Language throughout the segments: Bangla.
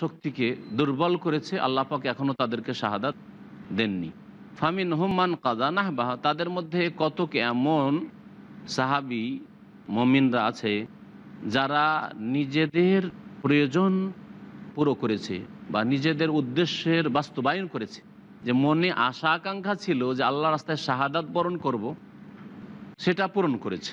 শক্তিকে দুর্বল করেছে আল্লাপাক এখনও তাদেরকে শাহাদাত দেননি ফামিন হুম্মান কাজা নাহবাহা তাদের মধ্যে কতক এমন সাহাবি মমিনরা আছে যারা নিজেদের প্রয়োজন পুরো করেছে বা নিজেদের উদ্দেশ্যের বাস্তবায়ন করেছে যে মনে আশা আকাঙ্ক্ষা ছিল যে আল্লাহ রাস্তায় শাহাদাত বরণ করব সেটা পূরণ করেছে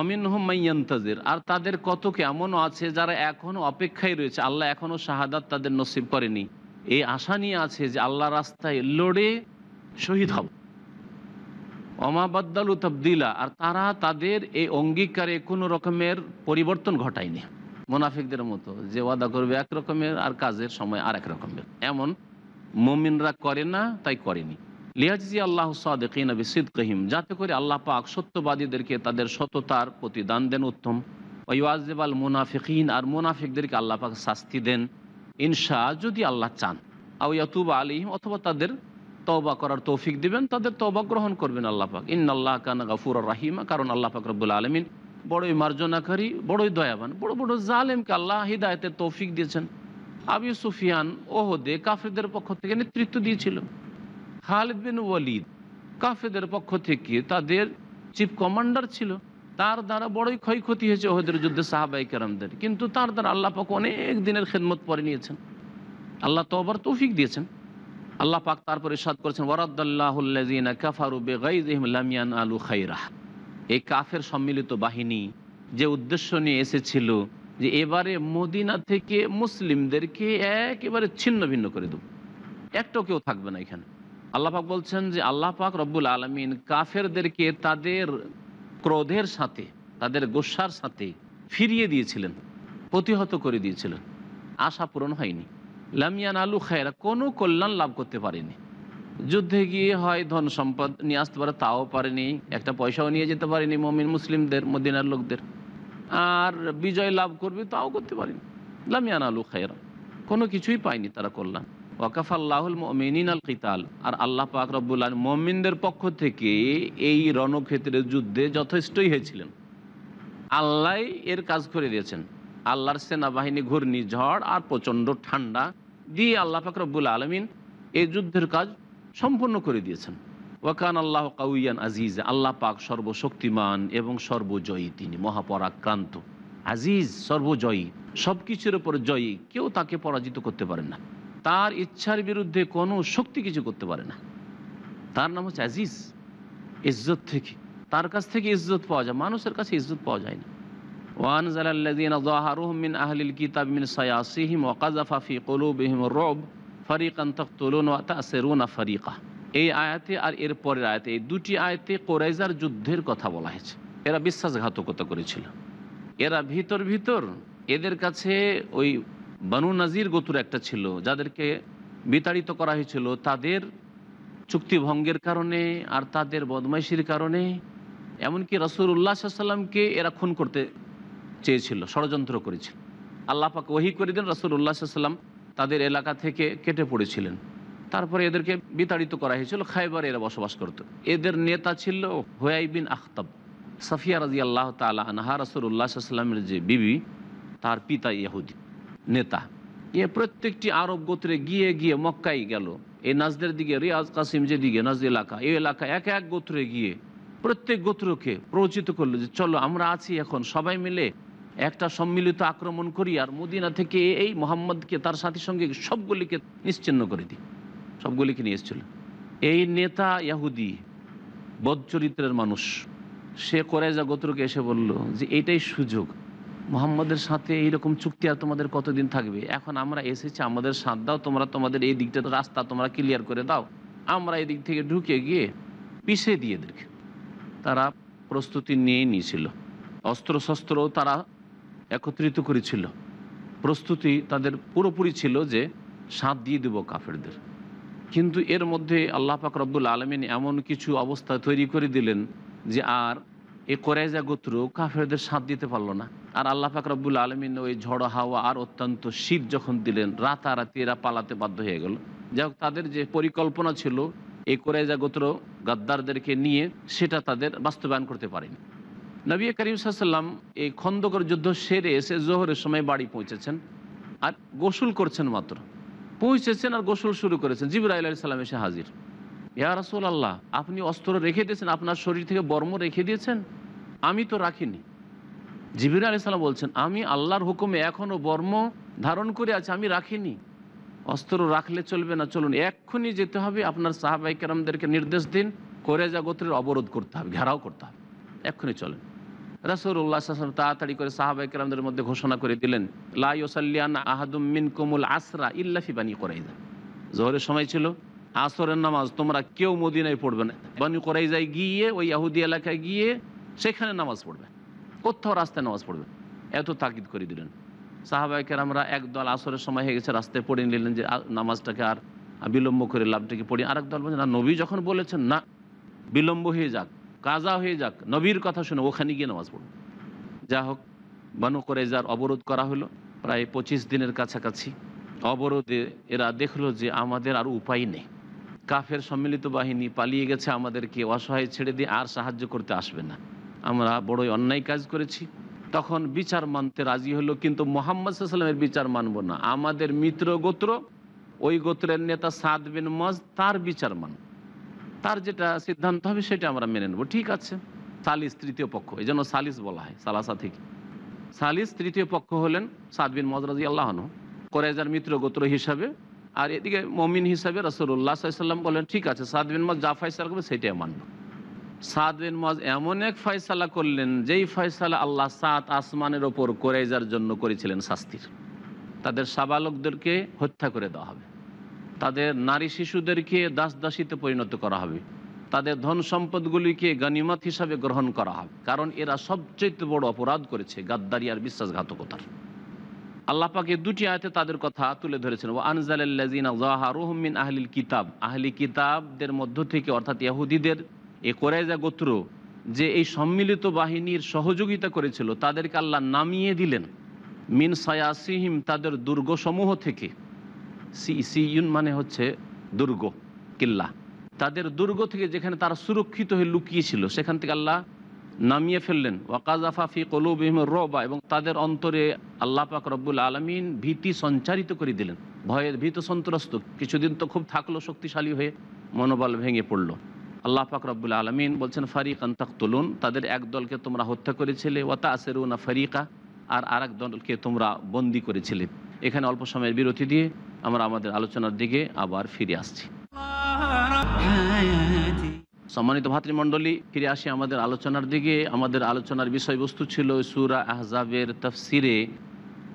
অমিন হুমাইয়ন্তাজির আর তাদের কতকে এমনও আছে যারা এখনও অপেক্ষায় রয়েছে আল্লাহ এখনও শাহাদাত তাদের নসিব করেনি এই আশা নিয়ে আছে যে আল্লাহ রাস্তায় লড়ে শহীদ হব অমাবাদ্দালু তবদিলা আর তারা তাদের এই অঙ্গীকারে কোনো রকমের পরিবর্তন ঘটায়নি মোনাফিকদের মতো যে ওয়াদা করবে এক রকমের আর কাজের সময় আর এক রকমের এমন মমিনরা করে না তাই করেনি লিয়াজি আল্লাহ সাদেকিন কহিম যাতে করে আল্লাহ পাক সত্যবাদীদেরকে তাদের সততার প্রতিদান দেন উত্তম ওই আল মুনাফিকিন আর মুনাফিকদেরকে আল্লাহ পাক শাস্তি দেন ইনশা যদি আল্লাহ চান আউ আলিহিম অথবা তাদের তওবা করার তৌফিক দিবেন তাদের তবা গ্রহণ করবেন আল্লাহ পাক ইন আল্লাহ কান গাফুর রাহিমা কারণ আল্লাহ পাক রব্বুল আলমিন বড়ই মার্জনাকারী বড়ই দয়াবান বড় বড় জালেমকে আল্লাহ হিদায়তের তৌফিক দিয়েছেন আবি সুফিয়ান ওহদে কাফরিদের পক্ষ থেকে নেতৃত্ব দিয়েছিল খালিদ বিন ওয়ালিদ কাফেদের পক্ষ থেকে তাদের চিফ কমান্ডার ছিল তার দ্বারা বড়ই ক্ষয়ক্ষতি হয়েছে ওহেদের যুদ্ধে সাহাবাই কেরামদের কিন্তু তার দ্বারা আল্লাহ পাক অনেক দিনের খেদমত পরে নিয়েছেন আল্লাহ আবার তৌফিক দিয়েছেন আল্লাহ পাক তারপরে সাদ করেছেন ওয়ারাদ্দাল্লাহুল্লাজিনা আলু খাইরা এই কাফের সম্মিলিত বাহিনী যে উদ্দেশ্য নিয়ে এসেছিল যে এবারে মদিনা থেকে মুসলিমদেরকে একেবারে ছিন্ন ভিন্ন করে দেব একটাও কেউ থাকবে না এখানে আল্লাহ বলছেন যে আল্লাহ পাক রব্বুল আলমিন কাফেরদেরকে তাদের ক্রোধের সাথে তাদের গোসার সাথে ফিরিয়ে দিয়েছিলেন প্রতিহত করে দিয়েছিলেন আশা পূরণ হয়নি লামিয়ান আলু খায়রা কোনো কল্যাণ লাভ করতে পারেনি যুদ্ধে গিয়ে হয় ধন সম্পদ নিয়ে আসতে পারে তাও পারেনি একটা পয়সাও নিয়ে যেতে পারেনি মমিন মুসলিমদের মদিনার লোকদের আর বিজয় লাভ করবে তাও করতে পারেনি লামিয়ান আলু খায়রা কোনো কিছুই পায়নি তারা কল্যাণ ওয়াকাফাল্লাহুল মিনিন আল কিতাল আর আল্লাহ পাক রব্বুল মমিনদের পক্ষ থেকে এই রণক্ষেত্রে যুদ্ধে যথেষ্টই হয়েছিলেন আল্লাহ এর কাজ করে দিয়েছেন আল্লাহর সেনাবাহিনী ঘূর্ণিঝড় আর প্রচণ্ড ঠান্ডা দিয়ে আল্লাহ পাক রব্বুল আলমিন এই যুদ্ধের কাজ সম্পূর্ণ করে দিয়েছেন ওয়াকান আল্লাহ কাউয়ান আজিজ আল্লাহ পাক সর্বশক্তিমান এবং সর্বজয়ী তিনি মহাপরাক্রান্ত আজিজ সর্বজয়ী সব কিছুর ওপর জয়ী কেউ তাকে পরাজিত করতে পারেন না তার ইচ্ছার বিরুদ্ধে কোনো শক্তি কিছু করতে পারে না তার নাম হচ্ছে আজিজ ইজ্জত থেকে তার কাছ থেকে ইজ্জত পাওয়া যায় মানুষের কাছে ইজ্জত পাওয়া যায় না ওয়ান আহলিল কিতাব মিন রব এই আয়াতে আর আয়াতে এই দুটি আয়াতে কোরাইজার যুদ্ধের কথা বলা হয়েছে এরা বিশ্বাসঘাতকতা করেছিল এরা ভিতর ভিতর এদের কাছে ওই বানু নাজির গোতুর একটা ছিল যাদেরকে বিতাড়িত করা হয়েছিল তাদের চুক্তিভঙ্গের কারণে আর তাদের বদমাইশির কারণে এমনকি রসুল উল্লা সাল্লামকে এরা খুন করতে চেয়েছিল ষড়যন্ত্র করেছিল আল্লাপাক ওহি করে দেন রসুল উল্লা সাল্লাম তাদের এলাকা থেকে কেটে পড়েছিলেন তারপরে এদেরকে বিতাড়িত করা হয়েছিল খাইবারে এরা বসবাস করত এদের নেতা ছিল হোয়াই বিন আখতাব সাফিয়া রাজি আল্লাহ তালা আনহা রসুল উল্লাহ সাল্লামের যে বিবি তার পিতা ইয়াহুদি নেতা এ প্রত্যেকটি আরব গোত্রে গিয়ে গিয়ে মক্কাই গেল এই নাজদের দিকে রিয়াজ কাসিম যে দিকে নাজ এলাকা এই এলাকা এক এক গোত্রে গিয়ে প্রত্যেক গোত্রকে প্ররোচিত করলো যে চলো আমরা আছি এখন সবাই মিলে একটা সম্মিলিত আক্রমণ করি আর মদিনা থেকে এই মোহাম্মদকে তার সাথী সঙ্গে সবগুলিকে নিশ্চিন্ন করে দিই সবগুলিকে নিয়ে এসেছিল এই নেতা ইয়াহুদি চরিত্রের মানুষ সে করে যা গোত্রকে এসে বলল যে এটাই সুযোগ মোহাম্মদের সাথে এইরকম চুক্তি আর তোমাদের কতদিন থাকবে এখন আমরা এসেছি আমাদের সাথ দাও তোমরা তোমাদের এই দিকটা রাস্তা তোমরা ক্লিয়ার করে দাও আমরা এই দিক থেকে ঢুকে গিয়ে পিছিয়ে দিয়ে দেখে তারা প্রস্তুতি নিয়ে নিয়েছিল অস্ত্রশস্ত্র তারা একত্রিত করেছিল প্রস্তুতি তাদের পুরোপুরি ছিল যে সাঁত দিয়ে দেব কাফেরদের কিন্তু এর মধ্যে আল্লাহ পাক রব্দুল আলমিন এমন কিছু অবস্থা তৈরি করে দিলেন যে আর এই কোরাইজা গোত্র কাফেরদের সাঁত দিতে পারলো না আর আল্লাহ ফাকরাবুল আলমিন ওই ঝড় হাওয়া আর অত্যন্ত শীত যখন দিলেন রাতারাতি এরা পালাতে বাধ্য হয়ে গেল যাই তাদের যে পরিকল্পনা ছিল এই কোরাইজা গোত্র গাদ্দারদেরকে নিয়ে সেটা তাদের বাস্তবায়ন করতে পারেনি নবী করিম সাল্লাম এই খন্দকর যুদ্ধ সেরে এসে জোহরের সময় বাড়ি পৌঁছেছেন আর গোসল করছেন মাত্র পৌঁছেছেন আর গোসল শুরু করেছেন জিবরাইল আলি সাল্লাম এসে হাজির ইয়া রাসুল আল্লাহ আপনি অস্ত্র রেখে দিয়েছেন আপনার শরীর থেকে বর্ম রেখে দিয়েছেন আমি তো রাখিনি জিবির আলি সাল্লাম বলছেন আমি আল্লাহর হুকুমে এখনও বর্ম ধারণ করে আছি আমি রাখিনি অস্ত্র রাখলে চলবে না চলুন এক্ষুনি যেতে হবে আপনার সাহাবাই কেরামদেরকে নির্দেশ দিন করে যা গোত্রের অবরোধ করতে হবে ঘেরাও করতে হবে এক্ষুনি চলেন রাসৌরুল্লাহ তাড়াতাড়ি করে সাহাবাই কেরামদের মধ্যে ঘোষণা করে দিলেন লাইসাল্লিয়ান আহাদুম মিন কুমুল আসরা ইল্লাফি বানি করাইদা জোহরের সময় ছিল আসরের নামাজ তোমরা কেউ মদিনায় পড়বে না বানু যায় গিয়ে ওই ইয়াহুদি এলাকায় গিয়ে সেখানে নামাজ পড়বে কোথাও রাস্তায় নামাজ পড়বে এত তাকিদ করে দিলেন সাহাবাহিকের আমরা একদল আসরের সময় হয়ে গেছে রাস্তায় পড়ে নিলেন যে নামাজটাকে আর বিলম্ব করে লাভটাকে পড়ি আরেক দল বলছে না নবী যখন বলেছেন না বিলম্ব হয়ে যাক কাজা হয়ে যাক নবীর কথা শুনে ওখানে গিয়ে নামাজ পড়ব যা হোক বানু কোরাইজার অবরোধ করা হলো প্রায় পঁচিশ দিনের কাছাকাছি অবরোধে এরা দেখলো যে আমাদের আর উপায় নেই কাফের সম্মিলিত বাহিনী পালিয়ে গেছে আমাদেরকে অসহায় ছেড়ে দিয়ে আর সাহায্য করতে আসবে না আমরা বড়ই অন্যায় কাজ করেছি তখন বিচার মানতে রাজি হলো কিন্তু মোহাম্মদ সাল্লামের বিচার মানব না আমাদের মিত্র গোত্র ওই গোত্রের নেতা সাদ বিন মজ তার বিচার মান তার যেটা সিদ্ধান্ত হবে সেটা আমরা মেনে নেব ঠিক আছে সালিস তৃতীয় পক্ষ এই জন্য সালিস বলা হয় সালাসা থেকে সালিস তৃতীয় পক্ষ হলেন সাদ বিন মজ রাজি আল্লাহন করেজার মিত্র গোত্র হিসাবে আর এদিকে মমিন হিসাবে রসুল্লাহ সাল্লাম বলেন ঠিক আছে সাদ বিন মজ যা ফয়সালা করবে সেটাই মানব সাদ বিন মজ এমন এক ফয়সালা করলেন যেই ফয়সালা আল্লাহ সাত আসমানের ওপর কোরাইজার জন্য করেছিলেন শাস্তির তাদের সাবালকদেরকে হত্যা করে দেওয়া হবে তাদের নারী শিশুদেরকে দাস দাসীতে পরিণত করা হবে তাদের ধন সম্পদগুলিকে গানিমত হিসাবে গ্রহণ করা হবে কারণ এরা সবচেয়ে বড় অপরাধ করেছে গাদ্দারি আর বিশ্বাসঘাতকতার আল্লাপাকে দুটি আয়তে তাদের কথা তুলে ধরেছেন ও আনজালিন জাহারুহমিন আহলিল কিতাব আহলি কিতাবদের মধ্য থেকে অর্থাৎ ইয়াহুদিদের এ কোরাইজা গোত্র যে এই সম্মিলিত বাহিনীর সহযোগিতা করেছিল তাদেরকে আল্লাহ নামিয়ে দিলেন মিন সায়াসিহিম তাদের দুর্গসমূহ থেকে সি সিইউন মানে হচ্ছে দুর্গ কিল্লা তাদের দুর্গ থেকে যেখানে তারা সুরক্ষিত হয়ে লুকিয়েছিল সেখান থেকে আল্লাহ নামিয়ে ফেললেন ওয়াকাজাফা ফি কলুবিহিম রবা এবং তাদের অন্তরে আল্লাপাক রব্বুল আলমিন ভীতি সঞ্চারিত করে দিলেন ভয়ের ভীত সন্ত্রস্ত কিছুদিন তো খুব থাকলো শক্তিশালী হয়ে মনোবল ভেঙে পড়ল আল্লাহ পাক রব্বুল আলমিন বলছেন আন্তাক তুলুন তাদের এক দলকে তোমরা হত্যা করেছিলে ওয়াতা আসেরুনা ফারিকা আর আর এক দলকে তোমরা বন্দি করেছিলে এখানে অল্প সময়ের বিরতি দিয়ে আমরা আমাদের আলোচনার দিকে আবার ফিরে আসছি হ্যাঁ, হ্যাঁ। সম্মানিত ভাতৃমণ্ডলী ফিরে আসি আমাদের আলোচনার দিকে আমাদের আলোচনার বিষয়বস্তু ছিল সুরা আহজাবের তফসিরে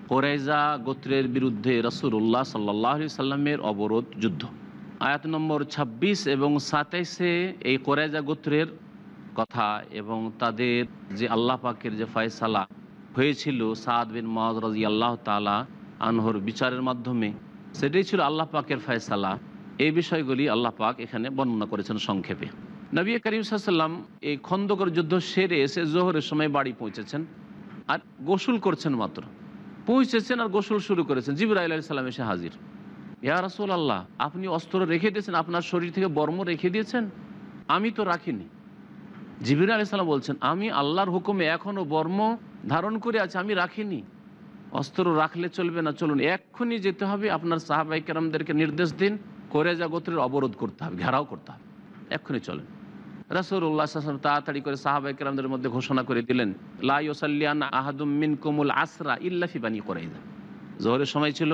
কোরাইজা গোত্রের বিরুদ্ধে রসুল্লাহ সাল্লাহ সাল্লামের অবরোধ যুদ্ধ আয়াত নম্বর ২৬ এবং সাতাইশে এই কোরাইজা গোত্রের কথা এবং তাদের যে আল্লাহ পাকের যে ফয়সালা হয়েছিল সাদ বিন মহাজ রাজি আল্লাহ তালা আনহর বিচারের মাধ্যমে সেটাই ছিল আল্লাহ পাকের ফয়সালা এই বিষয়গুলি আল্লাহ পাক এখানে বর্ণনা করেছেন সংক্ষেপে নবী করিম সাল্লাম এই খন্দকর যুদ্ধ সেরে এসে জোহরের সময় বাড়ি পৌঁছেছেন আর গোসল করছেন মাত্র পৌঁছেছেন আর গোসল শুরু করেছেন জিবরাইল আলি সাল্লাম এসে হাজির ইয়া রাসুল আল্লাহ আপনি অস্ত্র রেখে দিয়েছেন আপনার শরীর থেকে বর্ম রেখে দিয়েছেন আমি তো রাখিনি জিবির আলি সাল্লাম বলছেন আমি আল্লাহর হুকুমে এখনও বর্ম ধারণ করে আছি আমি রাখিনি অস্ত্র রাখলে চলবে না চলুন এক্ষুনি যেতে হবে আপনার সাহাবাই কেরামদেরকে নির্দেশ দিন করে যা গোত্রের অবরোধ করতে হবে ঘেরাও করতে হবে এক্ষুনি চলেন রসুল্লাহ তাড়াতাড়ি করে সাহাবাই কেরামদের মধ্যে ঘোষণা করে দিলেন লাইসাল্লিয়ান আহাদুম মিন কুমুল আসরা ইল্লাফি বানি কোরাইজা জোহরের সময় ছিল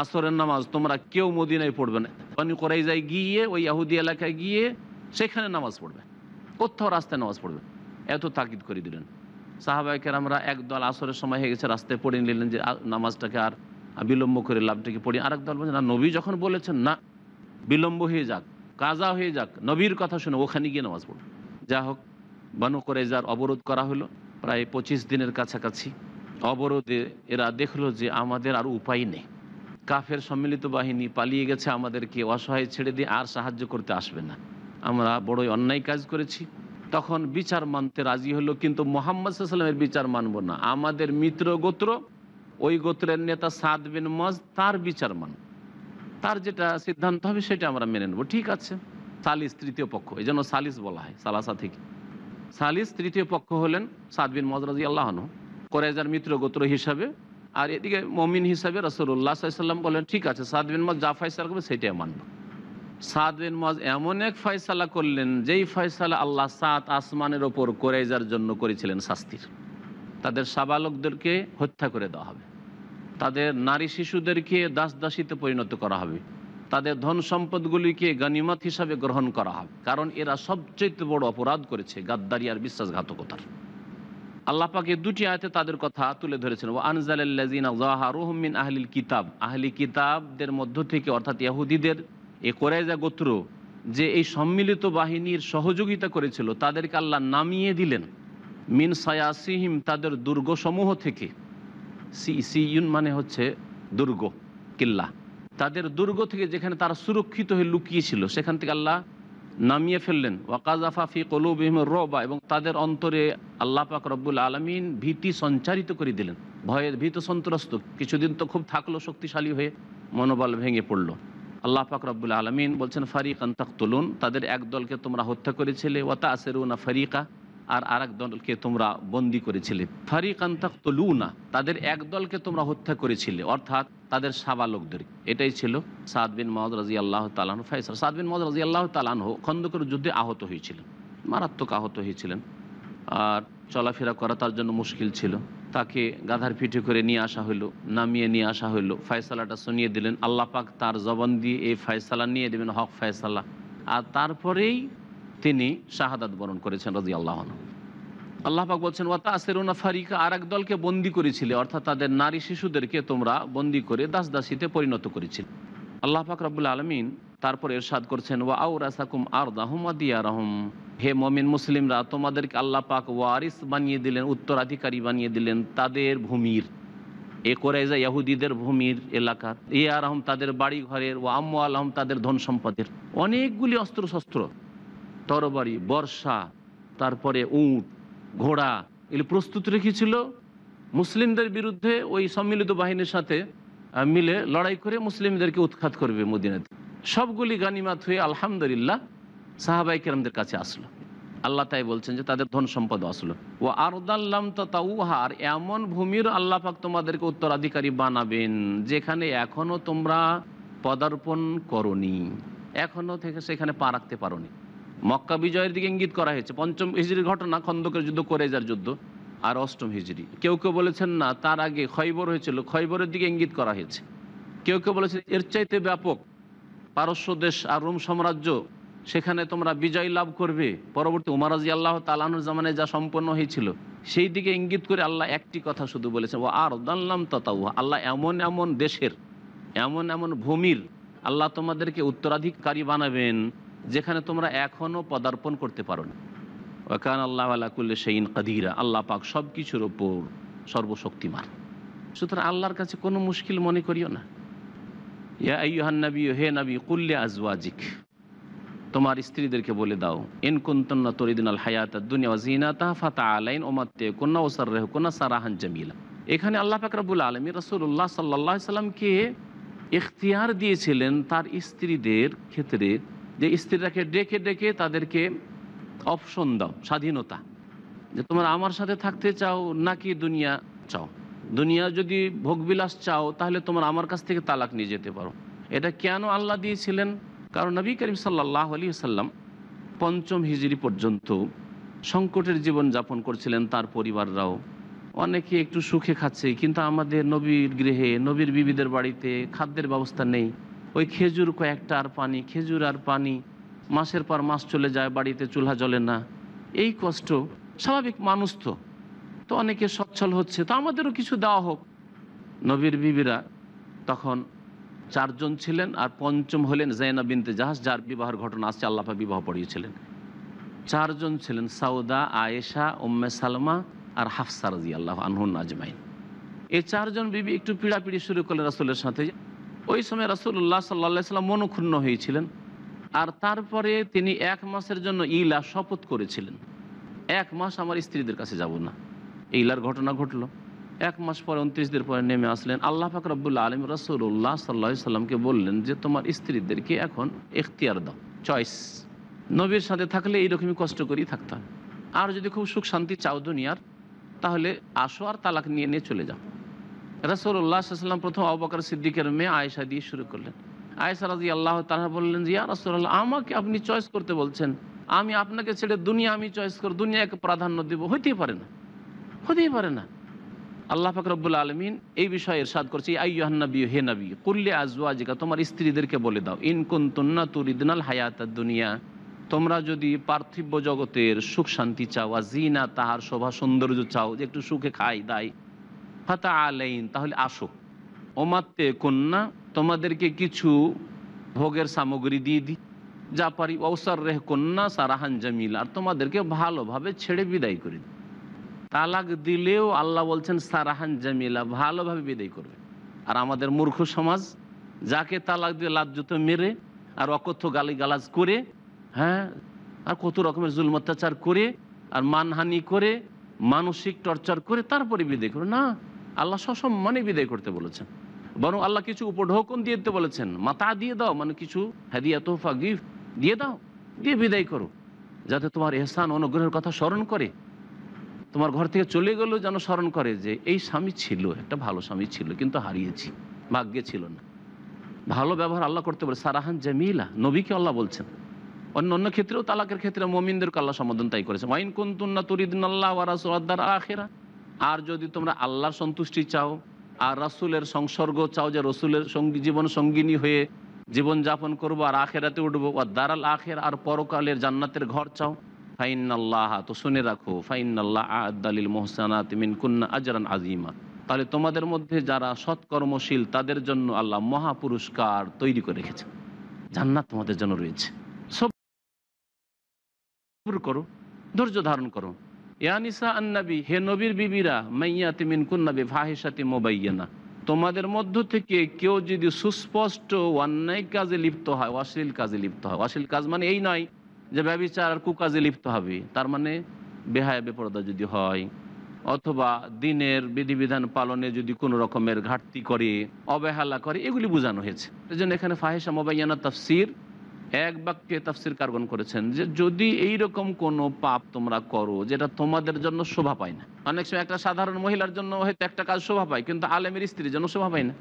আসরের নামাজ তোমরা কেউ মদিনায় পড়বে না বানি কোরাইজায় গিয়ে ওই ইয়াহুদি এলাকায় গিয়ে সেখানে নামাজ পড়বে কোথাও রাস্তায় নামাজ পড়বে এত তাকিদ করে দিলেন সাহাবাই কেরামরা একদল আসরের সময় হয়ে গেছে রাস্তায় পড়ে নিলেন যে নামাজটাকে আর বিলম্ব করে লাভটাকে পড়ি আরেক দল বলছে না নবী যখন বলেছেন না বিলম্ব হয়ে যাক কাজা হয়ে যাক নবীর কথা শুনে ওখানে গিয়ে নামাজ পড়ো যা হোক বানু যার অবরোধ করা হলো প্রায় পঁচিশ দিনের কাছাকাছি অবরোধে এরা দেখলো যে আমাদের আর উপায় নেই কাফের সম্মিলিত বাহিনী পালিয়ে গেছে আমাদেরকে অসহায় ছেড়ে দিয়ে আর সাহায্য করতে আসবে না আমরা বড়ই অন্যায় কাজ করেছি তখন বিচার মানতে রাজি হলো কিন্তু মোহাম্মদ সাল্লামের বিচার মানব না আমাদের মিত্র গোত্র ওই গোত্রের নেতা সাদ মজ তার বিচার মানব তার যেটা সিদ্ধান্ত হবে সেটা আমরা মেনে নেব ঠিক আছে সালিস তৃতীয় পক্ষ এই জন্য সালিস বলা হয় সালাসা থেকে সালিস তৃতীয় পক্ষ হলেন সাদবিন মজরাজি আল্লাহন কোরাইজার মিত্র গোত্র হিসাবে আর এদিকে মমিন হিসাবে রসুল্লাহ সাল্লাম বলেন ঠিক আছে সাদবিন মজ যা ফয়সালা করবে সেটাই মানব সাদবিন মজ এমন এক ফয়সালা করলেন যেই ফয়সালা আল্লাহ সাত আসমানের ওপর কোরাইজার জন্য করেছিলেন শাস্তির তাদের সাবালকদেরকে হত্যা করে দেওয়া হবে তাদের নারী শিশুদেরকে দাস দাসিতে পরিণত করা হবে তাদের ধন সম্পদগুলিকে গানিমত হিসাবে গ্রহণ করা হবে কারণ এরা সবচেয়ে বড় অপরাধ করেছে গাদ্দারি আর বিশ্বাসঘাতকতার আল্লাপাকে দুটি আয়তে তাদের কথা তুলে ধরেছেন ও আনজালিন আহলিল কিতাব আহলি কিতাবদের মধ্য থেকে অর্থাৎ ইয়াহুদিদের এ কোরাইজা গোত্র যে এই সম্মিলিত বাহিনীর সহযোগিতা করেছিল তাদেরকে আল্লাহ নামিয়ে দিলেন মিন সায়াসিহিম তাদের দুর্গসমূহ থেকে সিইউন মানে হচ্ছে দুর্গ কিল্লা তাদের দুর্গ থেকে যেখানে তারা সুরক্ষিত হয়ে লুকিয়েছিল সেখান থেকে আল্লাহ নামিয়ে ফেললেন ওয়াকাজাফাফি কলুবিহম রবা এবং তাদের অন্তরে আল্লাহ পাক রব্বুল আলমিন ভীতি সঞ্চারিত করে দিলেন ভয়ের ভীত সন্ত্রস্ত কিছুদিন তো খুব থাকলো শক্তিশালী হয়ে মনোবল ভেঙে পড়লো আল্লাহ পাক রব্বুল আলমিন বলছেন ফারিক আন্তাক তুলুন তাদের একদলকে তোমরা হত্যা করেছিলে ওয়াতা আসেরুনা ফারিকা আর আর এক দলকে তোমরা বন্দি করেছিলে ফারিকান্তাক তলুনা তাদের এক দলকে তোমরা হত্যা করেছিলে অর্থাৎ তাদের সাবালকদের এটাই ছিল সাদবিন বিন মহদ রাজি আল্লাহ তালাহ ফাইসাল সাদবিন মহদ রাজি আল্লাহ তালাহ খন্দকের যুদ্ধে আহত হয়েছিলেন মারাত্মক আহত হয়েছিলেন আর চলাফেরা করা তার জন্য মুশকিল ছিল তাকে গাধার পিঠে করে নিয়ে আসা হলো নামিয়ে নিয়ে আসা হলো ফয়সালাটা শুনিয়ে দিলেন আল্লাপাক তার জবান দিয়ে এই ফয়সালা নিয়ে দেবেন হক ফয়সালা আর তারপরেই তিনি শাহাদাত বরণ করেছেন রাজি আল্লাহ আল্লাহাক বলছেন ওয়া আসেরুনা ফারিকা আর দলকে বন্দি করেছিলে অর্থাৎ তাদের নারী শিশুদেরকে তোমরা বন্দি করে দাস দাসীতে পরিণত করেছিলে আল্লাহ পাক রব্বুল আলমিন তারপর এরশাদ করছেন ওয়া আউ রাসাকুম আর দাহমাদিয়া রহম হে মমিন মুসলিমরা তোমাদেরকে আল্লাহ পাক ওয়ারিস বানিয়ে দিলেন উত্তরাধিকারী বানিয়ে দিলেন তাদের ভূমির এ কোরাইজা ইয়াহুদিদের ভূমির এলাকার এ আর তাদের বাড়ি ঘরের ও আম্মু আলহম তাদের ধন সম্পদের অনেকগুলি অস্ত্রশস্ত্র তরবারি বর্ষা তারপরে উঁট ঘোড়া এগুলো প্রস্তুত রেখেছিল মুসলিমদের বিরুদ্ধে ওই সম্মিলিত বাহিনীর সাথে মিলে লড়াই করে মুসলিমদেরকে উৎখাত করবে মদিনাতে সবগুলি গানিমাত হয়ে আলহামদুলিল্লাহ সাহাবাই কেরামদের কাছে আসলো আল্লাহ তাই বলছেন যে তাদের ধন সম্পদ আসলো ও আরদাল্লাম তাউহার এমন ভূমির আল্লাহ পাক তোমাদেরকে উত্তরাধিকারী বানাবেন যেখানে এখনও তোমরা পদার্পণ করি এখনও থেকে সেখানে পা রাখতে পারো মক্কা বিজয়ের দিকে ইঙ্গিত করা হয়েছে পঞ্চম হিজড়ির ঘটনা খন্দকের যুদ্ধ কোরেজার যুদ্ধ আর অষ্টম হিজড়ি কেউ কেউ বলেছেন না তার আগে খৈবর হয়েছিল খৈবরের দিকে ইঙ্গিত করা হয়েছে কেউ কেউ বলেছেন এর চাইতে ব্যাপক পারস্য দেশ আর রোম সাম্রাজ্য সেখানে তোমরা বিজয় লাভ করবে পরবর্তী উমারাজি আল্লাহ তালানুর জামানে যা সম্পন্ন হয়েছিল সেই দিকে ইঙ্গিত করে আল্লাহ একটি কথা শুধু বলেছে ও আর দাল্লাম ততাউ আল্লাহ এমন এমন দেশের এমন এমন ভূমির আল্লাহ তোমাদেরকে উত্তরাধিকারী বানাবেন যেখানে তোমরা এখনও পদার্পণ করতে পারো না ওয়াকান আল্লাহ আলাকুল্ল সেইন কাদিরা আল্লাহ পাক সব কিছুর ওপর সর্বশক্তিমান সুতরাং আল্লাহর কাছে কোনো মুশকিল মনে করিও না ইয়া আইহান্নবী হে নবী কুল্লে আজওয়াজিক তোমার স্ত্রীদেরকে বলে দাও এন কুন্তন্না তরিদিনাল হায়াত দুনিয়া জিনা তাহা ফাতা আলাইন ওমাত্তে কন্যা ওসার রেহ কন্যা সারাহান জামিলা এখানে আল্লাহ পাকরাবুল আলমী রসুল্লাহ সাল্লাহ সাল্লামকে এখতিয়ার দিয়েছিলেন তার স্ত্রীদের ক্ষেত্রে যে স্ত্রীরাকে ডেকে ডেকে তাদেরকে অপশন দাও স্বাধীনতা যে তোমরা আমার সাথে থাকতে চাও নাকি দুনিয়া চাও দুনিয়া যদি ভোগবিলাস চাও তাহলে তোমরা আমার কাছ থেকে তালাক নিয়ে যেতে পারো এটা কেন আল্লাহ দিয়েছিলেন কারণ নবী করিম সাল্লাহ আলী সাল্লাম পঞ্চম হিজড়ি পর্যন্ত সংকটের জীবন যাপন করছিলেন তার পরিবাররাও অনেকে একটু সুখে খাচ্ছে কিন্তু আমাদের নবীর গৃহে নবীর বিবিদের বাড়িতে খাদ্যের ব্যবস্থা নেই ওই খেজুর কয়েকটা আর পানি খেজুর আর পানি মাসের পর মাস চলে যায় বাড়িতে চুলা জ্বলে না এই কষ্ট স্বাভাবিক মানুষ তো তো অনেকে সচ্ছল হচ্ছে তো আমাদেরও কিছু দেওয়া হোক নবীর বিবিরা তখন চারজন ছিলেন আর পঞ্চম হলেন জৈনা বিনতে জাহাজ যার বিবাহের ঘটনা আসছে আল্লাপা বিবাহ পড়িয়েছিলেন চারজন ছিলেন সাউদা আয়েশা উম্মে সালমা আর হাফসারজি আল্লাহ আনহুন আজমাইন এই চারজন বিবি একটু পিড়ি শুরু করলেন রাসুলের সাথে ওই সময় রাসুল্লাহ সাল্লা সাল্লাম মনক্ষুণ্ণ হয়েছিলেন আর তারপরে তিনি এক মাসের জন্য ইলা শপথ করেছিলেন এক মাস আমার স্ত্রীদের কাছে যাব না ইলার ঘটনা ঘটল এক মাস পরে উনত্রিশ দিন পরে নেমে আসলেন আল্লাহ ফাকর রব্বুল্লা আলম রসুল্লাহ সাল্লা সাল্লামকে বললেন যে তোমার স্ত্রীদেরকে এখন এখতিয়ার দাও চয়েস নবীর সাথে থাকলে এইরকমই কষ্ট করেই থাকতে হয় আর যদি খুব সুখ শান্তি চাও দুনিয়ার তাহলে আসো আর তালাক নিয়ে নিয়ে চলে যাও রসুল্লাহাম প্রথম অবকর সিদ্দিকের মেয়ে আয়েশা দিয়ে শুরু করলেন আয়েশা রাজি আল্লাহ তারা বললেন যে ইয়া রসুল্লাহ আমাকে আপনি চয়েস করতে বলছেন আমি আপনাকে ছেড়ে দুনিয়া আমি চয়েস করে দুনিয়াকে প্রাধান্য দেবো হইতেই পারে না হতেই পারে না আল্লাহ ফাকরবুল আলমিন এই বিষয়ে ইরশাদ করছে আইয়াহান্নবী হে নবী কুল্লে আজওয়াজিকা তোমার স্ত্রীদেরকে বলে দাও ইনকুন তুন্না তুরিদনাল হায়াত দুনিয়া তোমরা যদি পার্থিব্য জগতের সুখ শান্তি চাও জিনা তাহার শোভা সৌন্দর্য চাও যে একটু সুখে খাই দায় ফাতা আলাইন তাহলে আসো ওমাত্তে কন্যা তোমাদেরকে কিছু ভোগের সামগ্রী দিয়ে দিই যা পারি অবসর রেহ কন্যা সারাহান জামিল আর তোমাদেরকে ভালোভাবে ছেড়ে বিদায় করে দিই তালাক দিলেও আল্লাহ বলছেন সারাহান জামিলা ভালোভাবে বিদায় করবে আর আমাদের মূর্খ সমাজ যাকে তালাক দিয়ে লাজ্জুত মেরে আর অকথ্য গালাজ করে হ্যাঁ আর কত রকমের জুল অত্যাচার করে আর মানহানি করে মানসিক টর্চার করে তারপরে বিদায় করে না আল্লাহ সসম্মানে বিদায় করতে বলেছেন বরং আল্লাহ কিছু উপঢৌকন দিয়ে দিতে বলেছেন মাতা দিয়ে দাও মানে কিছু হ্যাদিয়া তোহফা গিফট দিয়ে দাও দিয়ে বিদায় করো যাতে তোমার এহসান অনুগ্রহের কথা স্মরণ করে তোমার ঘর থেকে চলে গেলেও যেন স্মরণ করে যে এই স্বামী ছিল একটা ভালো স্বামী ছিল কিন্তু হারিয়েছি ভাগ্যে ছিল না ভালো ব্যবহার আল্লাহ করতে পারে সারাহান জামিলা নবীকে আল্লাহ বলছেন অন্য অন্য ক্ষেত্রেও তালাকের ক্ষেত্রে মোমিনদেরকে আল্লাহ সম্বোধন তাই করেছে মাইন কুন্তুন্না তুরিদিন আল্লাহ ওয়ারাস আখেরা আর যদি তোমরা আল্লাহর সন্তুষ্টি চাও আর রাসুলের সংসর্গ চাও যে রসুলের সঙ্গী জীবন সঙ্গিনী হয়ে জীবনযাপন করবো আর আখেরাতে উঠবো আর দারাল আখের আর পরকালের জান্নাতের ঘর চাও ফাইনাল্লাহ তো শুনে রাখো ফাইনাল্লাহ আদালিল মোহসানাত মিনকুন্না আজরান আজিমা তাহলে তোমাদের মধ্যে যারা সৎকর্মশীল তাদের জন্য আল্লাহ মহা পুরস্কার তৈরি করে রেখেছে জান্নাত তোমাদের জন্য রয়েছে সব করো ধৈর্য ধারণ করো ইয়ানিসা আন্নাবি হে নবীর বিবিরা মাইয়া তিমিন কুন্নাবি ফাহিসাতি মোবাইয়ানা তোমাদের মধ্য থেকে কেউ যদি সুস্পষ্ট অন্যায় কাজে লিপ্ত হয় অশ্লীল কাজে লিপ্ত হয় অশ্লীল কাজ মানে এই নয় যে ব্যবচার আর কুকাজে লিপ্ত হবে তার মানে বেহায় বেপরদা যদি হয় অথবা দিনের বিধিবিধান পালনে যদি কোনো রকমের ঘাটতি করে অবহেলা করে এগুলি বোঝানো হয়েছে এই জন্য এখানে ফাহেসা মোবাইয়ানা তাফসির এক বাক্যে তাফসির কারগণ করেছেন যে যদি এই রকম কোনো পাপ তোমরা করো যেটা তোমাদের জন্য শোভা পায় না অনেক সময় একটা সাধারণ মহিলার জন্য হয়তো একটা কাজ শোভা পায় কিন্তু আলেমের স্ত্রীর জন্য শোভা পায় না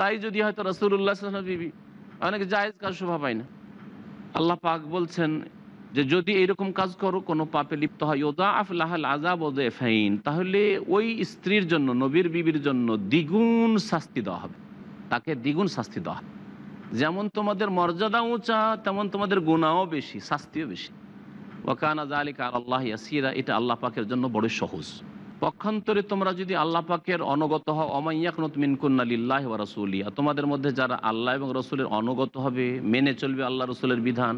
তাই যদি হয়তো রসুল্লাহ বিবি অনেক জায়েজ কাজ শোভা পায় না আল্লাহ পাক বলছেন যে যদি এইরকম কাজ করো কোনো পাপে লিপ্ত হয় ওদা আফলাহ আজাব ফাইন তাহলে ওই স্ত্রীর জন্য নবীর বিবির জন্য দ্বিগুণ শাস্তি দেওয়া হবে তাকে দ্বিগুণ শাস্তি দেওয়া হবে যেমন তোমাদের মর্যাদা উঁচা তেমন তোমাদের গুণাও বেশি শাস্তিও বেশি ওকানা জালিক আল্লাহ ইয়াসিরা এটা আল্লাহ পাকের জন্য বড় সহজ পক্ষান্তরে তোমরা যদি আল্লাহ পাকের অনগত হও অমাইয়াক নতমিনকুন্না লিল্লাহ ওয়া রসুলিয়া তোমাদের মধ্যে যারা আল্লাহ এবং রসুলের অনগত হবে মেনে চলবে আল্লাহ রসুলের বিধান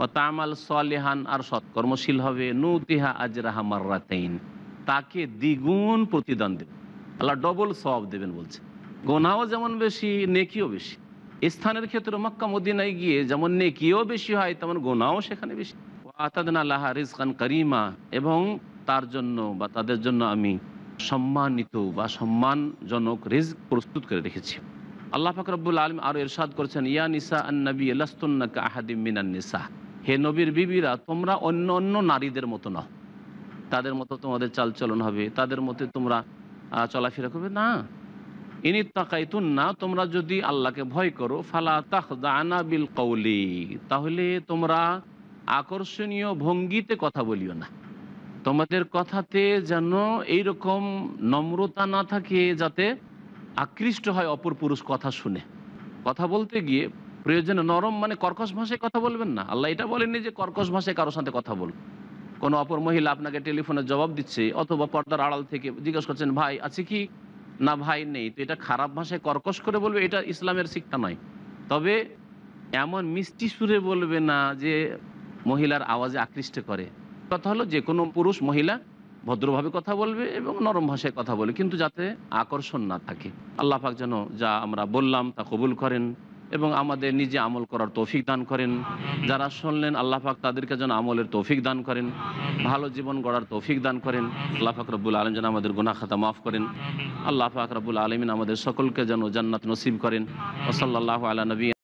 ও তামাল সালেহান আর সৎকর্মশীল হবে নুতিহা আজরাহা তেইন তাকে দ্বিগুণ প্রতিদান দেবে আল্লাহ ডবল সব দেবেন বলছে গোনাও যেমন বেশি নেকিও বেশি স্থানের ক্ষেত্রে মক্কা মদিনায় গিয়ে যেমন নেকিও বেশি হয় তেমন গোনাও সেখানে বেশি আতাদনা আল্লাহ খান করিমা এবং তার জন্য বা তাদের জন্য আমি সম্মানিত বা সম্মানজনক রিজ প্রস্তুত করে রেখেছি আল্লাহ ফাকরবুল আলম আরও ইরশাদ করেছেন ইয়া নিসা আন্নবী এলাস্তুন্নাকা আহাদিম মিনান নিসা হে নবীর বিবিরা তোমরা অন্য অন্য নারীদের মতো নও তাদের মতো তোমাদের চালচলন হবে তাদের মতো তোমরা চলাফেরা করবে না ইনি তাকাইতুন না তোমরা যদি আল্লাহকে ভয় করো ফালা তাহদানা বিল কৌলি তাহলে তোমরা আকর্ষণীয় ভঙ্গিতে কথা বলিও না তোমাদের কথাতে যেন এইরকম নম্রতা না থাকে যাতে আকৃষ্ট হয় অপর পুরুষ কথা শুনে কথা বলতে গিয়ে প্রয়োজনে নরম মানে কর্কশ ভাষায় কথা বলবেন না আল্লাহ এটা বলেননি যে কর্কশ ভাষায় কারোর সাথে কথা বল কোনো অপর মহিলা আপনাকে টেলিফোনে জবাব দিচ্ছে অথবা পর্দার আড়াল থেকে জিজ্ঞেস করছেন ভাই আছে কি না ভাই নেই তো এটা খারাপ ভাষায় কর্কশ করে বলবে এটা ইসলামের শিক্ষা নয় তবে এমন মিষ্টি সুরে বলবে না যে মহিলার আওয়াজে আকৃষ্ট করে কথা হলো যে কোনো পুরুষ মহিলা ভদ্রভাবে কথা বলবে এবং নরম ভাষায় কথা বলবে কিন্তু যাতে আকর্ষণ না থাকে আল্লাহ পাক যেন যা আমরা বললাম তা কবুল করেন এবং আমাদের নিজে আমল করার তৌফিক দান করেন যারা শুনলেন আল্লাহাক তাদেরকে যেন আমলের তৌফিক দান করেন ভালো জীবন গড়ার তৌফিক দান করেন আল্লাহাক রব্বুল আলম যেন আমাদের গুনা খাতা মাফ করেন আল্লাহাক রব্বুল আলমিন আমাদের সকলকে যেন জান্নাত নসিব করেন ওসল্লাহ আলা নবী